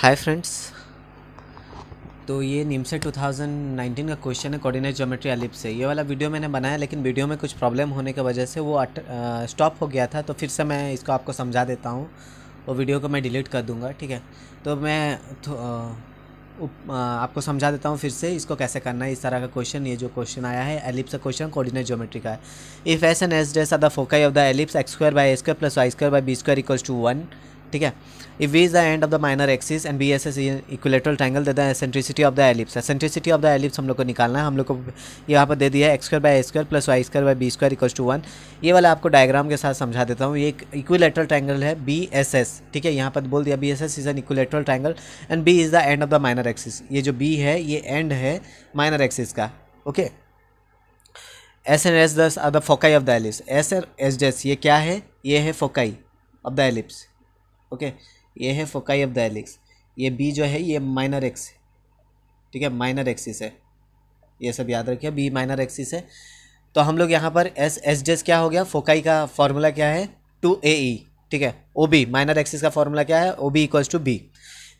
Hi friends तो ये नीम 2019 का क्वेश्चन है कोऑर्डिनेट ज्योमेट्री एलिप से ये वाला वीडियो मैंने बनाया लेकिन वीडियो में कुछ प्रॉब्लम होने की वजह से वो स्टॉप हो गया था तो फिर से मैं इसको आपको समझा देता हूँ और वीडियो को मैं डिलीट कर दूँगा ठीक है तो मैं आपको समझा देता हूँ फिर से इसको कैसे करना है इस तरह का क्वेश्चन ये जो क्वेश्चन आया है एलिप्स का क्वेश्चन कोऑर्डिनेट ज्योमेट्री का है if S and S dash are the foci of the ellipse x square by a square plus y square by b square equals to one ठीक है if V is the end of the minor axis and B S S triangle triangle the eccentricity of the ellipse eccentricity of the ellipse हम लोग को निकालना है हम लोग को यहाँ पर दे दिया x square by square plus y square by b square equal to one ये वाला आपको डायग्राम के साथ समझा देता हूँ ये एक इक्विलेटरल ट्रैंगल है बी एस एस ठीक है यहाँ पर बोल दिया B S S is an equilateral triangle and B is the end of the minor axis ये जो बी है ये एंड है माइनर एक्सिस का okay S and S dash are the foci of the ellipse S and S dash ये क्या है ये है foci of the ellipse okay ये है फोकाई ऑफ द एलिक्स ये बी जो है ये माइनर एक्स ठीक है माइनर एक्सिस है ये सब याद रखिए बी माइनर एक्सिस है तो हम लोग यहाँ पर एस एस जेस क्या हो गया फोकाई का फॉर्मूला क्या है टू ए ई ठीक है ओ बी माइनर एक्सिस का फॉर्मूला क्या है O B equals to B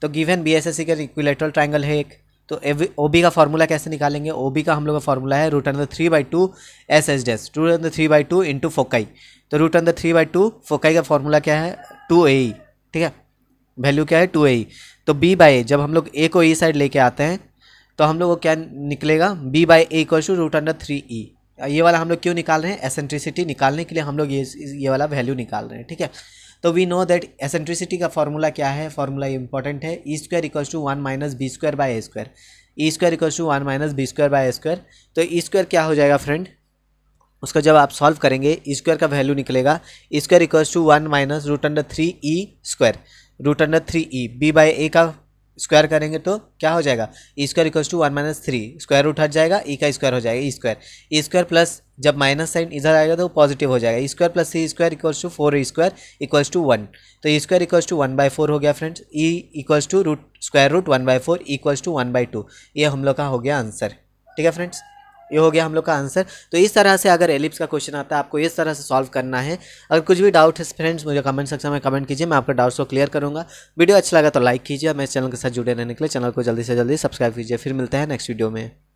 तो given B S S C का इक्विलेटरल ट्राइंगल है एक तो ओ बी का फॉर्मूला कैसे निकालेंगे ओ बी का हम लोग का फॉर्मूला है root under three by two एस एस डेस two under three by two into foci तो रूट अंदर थ्री बाई टू फोकाई का फॉर्मूला क्या है टू ए ई ठीक है वैल्यू क्या है टू ए e. तो बी बाई ए जब हम लोग ए को ई e साइड लेके आते हैं तो हम लोग को क्या निकलेगा b by a equal to root under three e ये वाला हम लोग क्यों निकाल रहे हैं एसेंट्रिसिटी निकालने के लिए हम लोग ये ये वाला वैल्यू निकाल रहे हैं ठीक है तो वी नो दैट एसेंट्रिसिटी का फॉर्मूला क्या है फॉर्मूला इंपॉर्टेंट है e square equal to one minus b square by a square e square equal to one minus b square by a square तो ई e स्क्वायर क्या हो जाएगा friend उसका जब आप सॉल्व करेंगे स्क्वायर e का वैल्यू निकलेगा square equal to one minus root under three e square root under three e b by a का स्क्वायर करेंगे तो क्या हो जाएगा square equal to one minus three square root हट जाएगा ई e का स्क्वायर हो जाएगा ई स्क्वायर स्क्वायर प्लस जब माइनस साइन इधर आएगा तो पॉजिटिव हो जाएगा square plus c square equal to four square equal to one तो square equal to one by four हो गया friends e equals to root square root one by four equals to one by two ये हम लोग का हो गया answer ठीक है फ्रेंड्स ये हो गया हम लोग का आंसर तो इस तरह से अगर एलिप्स का क्वेश्चन आता है आपको इस तरह से सॉल्व करना है अगर कुछ भी डाउट है फ्रेंड्स मुझे कमेंट सेक्शन में कमेंट कीजिए मैं आपका डाउट्स को क्लियर करूँगा वीडियो अच्छा लगा तो लाइक कीजिए मैं चैनल के साथ जुड़े रहने के लिए चैनल को जल्दी से जल्दी सब्सक्राइब कीजिए फिर मिलते हैं नेक्स्ट वीडियो में